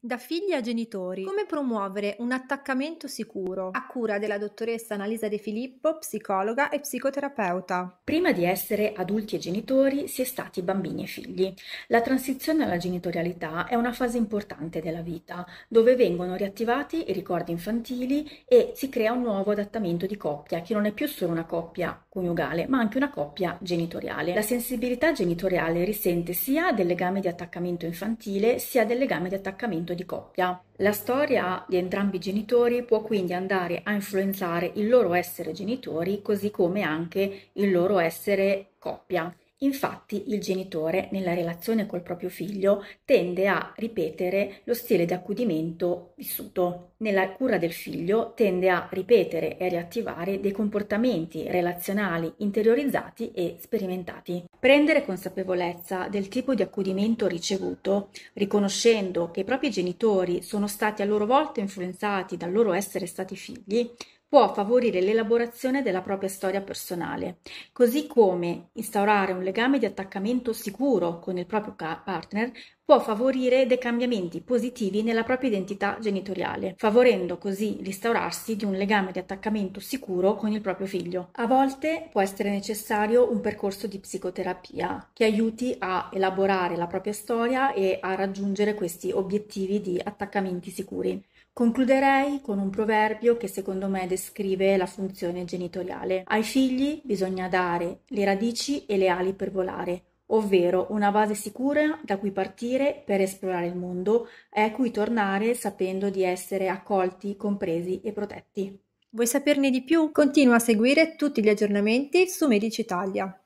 Da figli a genitori, come promuovere un attaccamento sicuro? A cura della dottoressa Annalisa De Filippo, psicologa e psicoterapeuta. Prima di essere adulti e genitori si è stati bambini e figli. La transizione alla genitorialità è una fase importante della vita, dove vengono riattivati i ricordi infantili e si crea un nuovo adattamento di coppia, che non è più solo una coppia coniugale, ma anche una coppia genitoriale. La sensibilità genitoriale risente sia del legame di attaccamento infantile, sia del legame di attaccamento rapporto di coppia. La storia di entrambi i genitori può quindi andare a influenzare il loro essere genitori così come anche il loro essere coppia. Infatti il genitore nella relazione col proprio figlio tende a ripetere lo stile di accudimento vissuto. Nella cura del figlio tende a ripetere e riattivare dei comportamenti relazionali interiorizzati e sperimentati. Prendere consapevolezza del tipo di accudimento ricevuto, riconoscendo che i propri genitori sono stati a loro volta influenzati dal loro essere stati figli, può favorire l'elaborazione della propria storia personale, così come instaurare un legame di attaccamento sicuro con il proprio partner può favorire dei cambiamenti positivi nella propria identità genitoriale, favorendo così l'instaurarsi di un legame di attaccamento sicuro con il proprio figlio. A volte può essere necessario un percorso di psicoterapia che aiuti a elaborare la propria storia e a raggiungere questi obiettivi di attaccamenti sicuri. Concluderei con un proverbio che secondo me descrive la funzione genitoriale. Ai figli bisogna dare le radici e le ali per volare, ovvero una base sicura da cui partire per esplorare il mondo e a cui tornare sapendo di essere accolti, compresi e protetti. Vuoi saperne di più? Continua a seguire tutti gli aggiornamenti su Medici Italia.